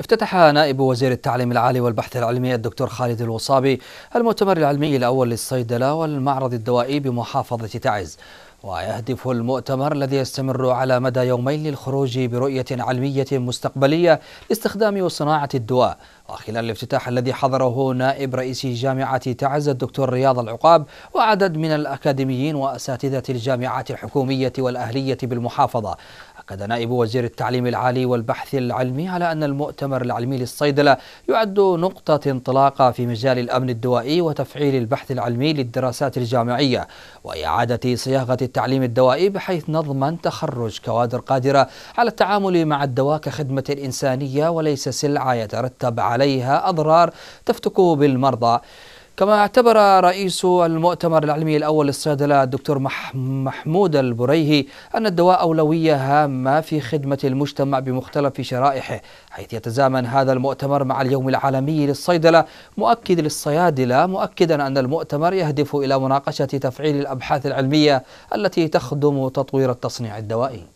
افتتح نائب وزير التعليم العالي والبحث العلمي الدكتور خالد الوصابي المؤتمر العلمي الأول للصيدلة والمعرض الدوائي بمحافظة تعز ويهدف المؤتمر الذي يستمر على مدى يومين للخروج برؤية علمية مستقبلية لاستخدام وصناعة الدواء وخلال الافتتاح الذي حضره نائب رئيس جامعة تعز الدكتور رياض العقاب وعدد من الأكاديميين وأساتذة الجامعات الحكومية والأهلية بالمحافظة أكد نائب وزير التعليم العالي والبحث العلمي على أن المؤتمر العلمي للصيدلة يعد نقطة انطلاقة في مجال الأمن الدوائي وتفعيل البحث العلمي للدراسات الجامعية وإعادة صياغة التعليم الدوائي بحيث نضمن تخرج كوادر قادرة على التعامل مع الدواء كخدمة إنسانية وليس سلعة يترتب عليها أضرار تفتك بالمرضى كما اعتبر رئيس المؤتمر العلمي الأول للصيدلة الدكتور محمود البريهي أن الدواء أولوية هامة في خدمة المجتمع بمختلف شرائحه حيث يتزامن هذا المؤتمر مع اليوم العالمي للصيدلة مؤكد للصيادلة مؤكدا أن المؤتمر يهدف إلى مناقشة تفعيل الأبحاث العلمية التي تخدم تطوير التصنيع الدوائي